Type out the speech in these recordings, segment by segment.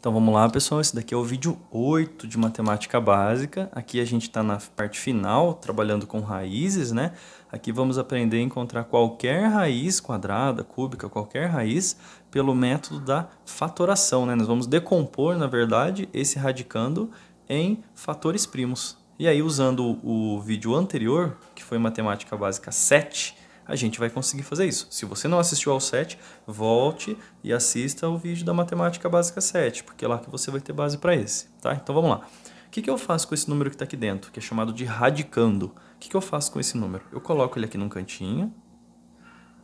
Então vamos lá, pessoal. Esse daqui é o vídeo 8 de matemática básica. Aqui a gente está na parte final, trabalhando com raízes, né? Aqui vamos aprender a encontrar qualquer raiz quadrada, cúbica, qualquer raiz, pelo método da fatoração, né? Nós vamos decompor, na verdade, esse radicando em fatores primos. E aí, usando o vídeo anterior, que foi matemática básica 7, a gente vai conseguir fazer isso. Se você não assistiu ao 7, volte e assista ao vídeo da Matemática Básica 7, porque é lá que você vai ter base para esse, tá? Então vamos lá. O que, que eu faço com esse número que está aqui dentro, que é chamado de radicando? O que, que eu faço com esse número? Eu coloco ele aqui num cantinho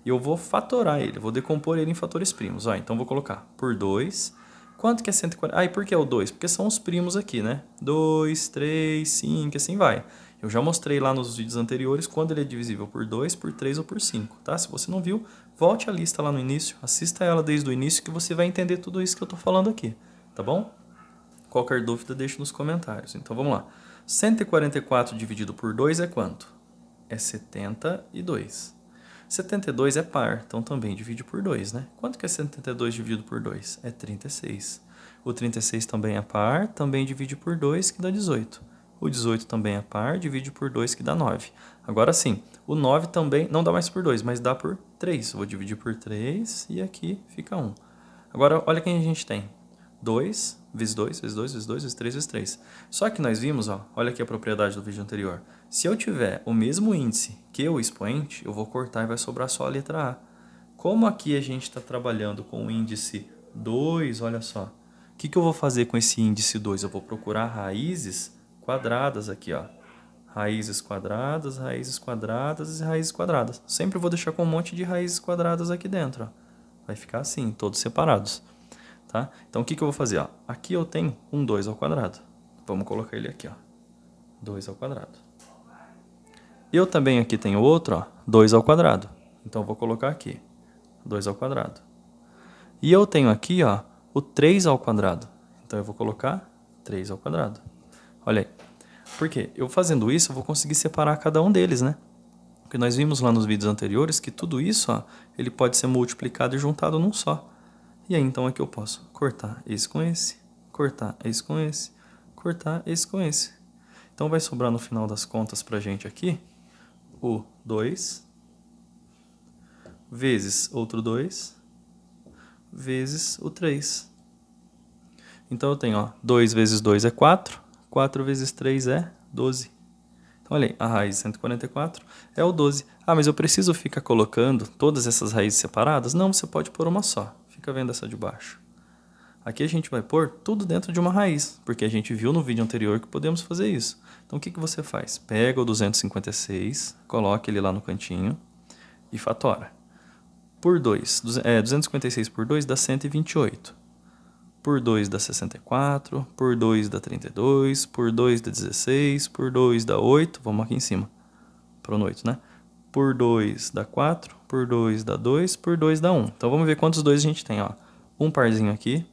e eu vou fatorar ele, vou decompor ele em fatores primos. Ó, então vou colocar por 2... Quanto que é 140? Ah, e por que é o 2? Porque são os primos aqui, né? 2, 3, 5, assim vai. Eu já mostrei lá nos vídeos anteriores quando ele é divisível por 2, por 3 ou por 5, tá? Se você não viu, volte a lista lá no início, assista ela desde o início que você vai entender tudo isso que eu estou falando aqui, tá bom? Qualquer dúvida, deixe nos comentários. Então, vamos lá. 144 dividido por 2 é quanto? É 72. 72 é par, então também divide por 2, né? Quanto que é 72 dividido por 2? É 36. O 36 também é par, também divide por 2, que dá 18 o 18 também é par, divide por 2 que dá 9. Agora sim, o 9 também não dá mais por 2, mas dá por 3. Vou dividir por 3 e aqui fica 1. Agora olha quem a gente tem. 2 vezes 2, vezes 2, vezes 2, vezes 3, vezes 3. Só que nós vimos, ó, olha aqui a propriedade do vídeo anterior. Se eu tiver o mesmo índice que o expoente, eu vou cortar e vai sobrar só a letra A. Como aqui a gente está trabalhando com o índice 2, olha só. O que, que eu vou fazer com esse índice 2? Eu vou procurar raízes quadradas aqui, ó. Raízes quadradas, raízes quadradas e raízes quadradas. Sempre vou deixar com um monte de raízes quadradas aqui dentro, ó. Vai ficar assim, todos separados, tá? Então, o que, que eu vou fazer, ó? Aqui eu tenho um 2 ao quadrado. Vamos colocar ele aqui, ó. 2 ao quadrado. Eu também aqui tenho outro, ó. 2 ao quadrado. Então, eu vou colocar aqui. 2 ao quadrado. E eu tenho aqui, ó, o 3 ao quadrado. Então, eu vou colocar 3 ao quadrado. Olha aí, porque eu fazendo isso, eu vou conseguir separar cada um deles, né? Porque nós vimos lá nos vídeos anteriores que tudo isso, ó, ele pode ser multiplicado e juntado num só. E aí então aqui eu posso cortar esse com esse, cortar esse com esse, cortar esse com esse. Então vai sobrar no final das contas pra gente aqui o 2 vezes outro 2 vezes o 3. Então eu tenho 2 vezes 2 é 4, 4 vezes 3 é 12. Então, olha aí, a raiz de 144 é o 12. Ah, mas eu preciso ficar colocando todas essas raízes separadas? Não, você pode pôr uma só. Fica vendo essa de baixo. Aqui a gente vai pôr tudo dentro de uma raiz, porque a gente viu no vídeo anterior que podemos fazer isso. Então, o que, que você faz? Pega o 256, coloca ele lá no cantinho e fatora. Por 2, é, 256 por 2 dá 128 por 2 dá 64, por 2 dá 32, por 2 dá 16, por 2 dá 8, vamos aqui em cima, para o noito, né? Por 2 dá 4, por 2 dá 2, por 2 dá 1. Então vamos ver quantos dois a gente tem, ó. Um parzinho aqui,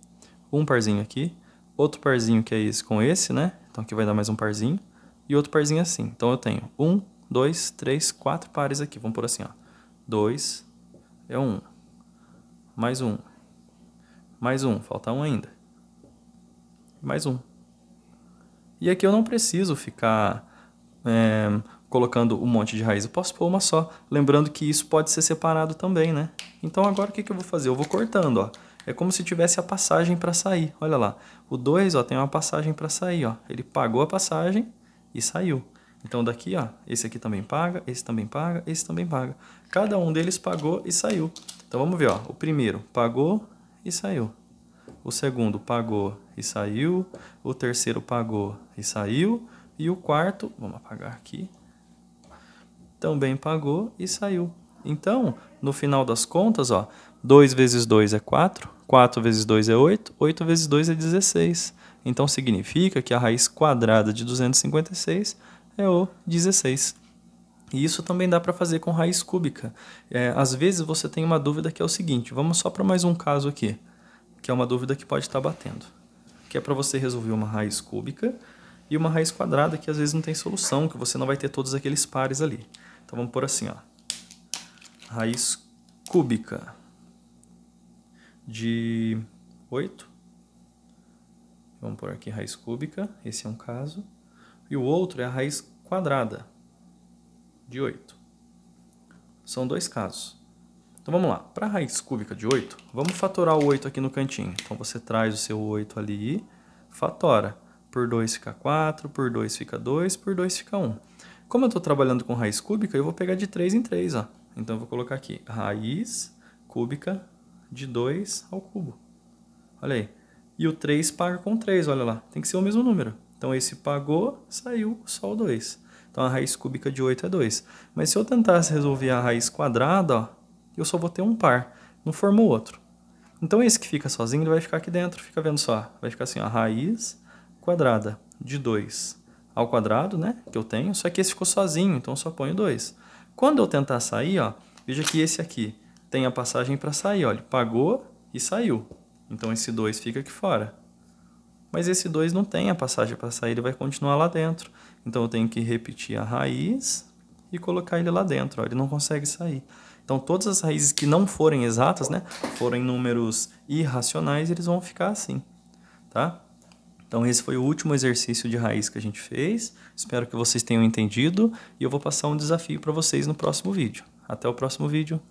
um parzinho aqui, outro parzinho que é esse com esse, né? Então aqui vai dar mais um parzinho, e outro parzinho assim. Então eu tenho 1, 2, 3, 4 pares aqui, vamos por assim, ó. 2 é 1, mais 1, mais um, falta um ainda. Mais um. E aqui eu não preciso ficar é, colocando um monte de raiz, eu posso pôr uma só. Lembrando que isso pode ser separado também, né? Então agora o que, que eu vou fazer? Eu vou cortando, ó. É como se tivesse a passagem para sair. Olha lá, o 2 tem uma passagem para sair. Ó. Ele pagou a passagem e saiu. Então daqui, ó, esse aqui também paga, esse também paga, esse também paga. Cada um deles pagou e saiu. Então vamos ver, ó, o primeiro pagou, e saiu. O segundo pagou e saiu. O terceiro pagou e saiu. E o quarto, vamos apagar aqui, também pagou e saiu. Então, no final das contas, ó, 2 vezes 2 é 4, 4 vezes 2 é 8, 8 vezes 2 é 16. Então, significa que a raiz quadrada de 256 é o 16. E isso também dá para fazer com raiz cúbica. É, às vezes você tem uma dúvida que é o seguinte: vamos só para mais um caso aqui, que é uma dúvida que pode estar tá batendo, que é para você resolver uma raiz cúbica e uma raiz quadrada que às vezes não tem solução, que você não vai ter todos aqueles pares ali. Então vamos por assim, ó, raiz cúbica de 8. Vamos por aqui raiz cúbica, esse é um caso. E o outro é a raiz quadrada de 8. São dois casos. Então vamos lá. Para a raiz cúbica de 8, vamos fatorar o 8 aqui no cantinho. Então você traz o seu 8 ali, e fatora. Por 2 fica 4, por 2 fica 2, por 2 fica 1. Como eu estou trabalhando com raiz cúbica, eu vou pegar de 3 em 3. Ó. Então eu vou colocar aqui raiz cúbica de 2 ao cubo. Olha aí. E o 3 paga com 3, olha lá. Tem que ser o mesmo número. Então esse pagou, saiu só o 2. Então a raiz cúbica de 8 é 2. Mas se eu tentasse resolver a raiz quadrada, ó, eu só vou ter um par, não formou outro. Então esse que fica sozinho, ele vai ficar aqui dentro, fica vendo só, vai ficar assim, ó, raiz quadrada de 2 ao quadrado, né, que eu tenho, só que esse ficou sozinho, então eu só ponho 2. Quando eu tentar sair, ó, veja que esse aqui tem a passagem para sair, ó, ele pagou e saiu. Então esse 2 fica aqui fora mas esse 2 não tem a passagem para sair, ele vai continuar lá dentro. Então eu tenho que repetir a raiz e colocar ele lá dentro, ó, ele não consegue sair. Então todas as raízes que não forem exatas, né, forem números irracionais, eles vão ficar assim, tá? Então esse foi o último exercício de raiz que a gente fez. Espero que vocês tenham entendido e eu vou passar um desafio para vocês no próximo vídeo. Até o próximo vídeo.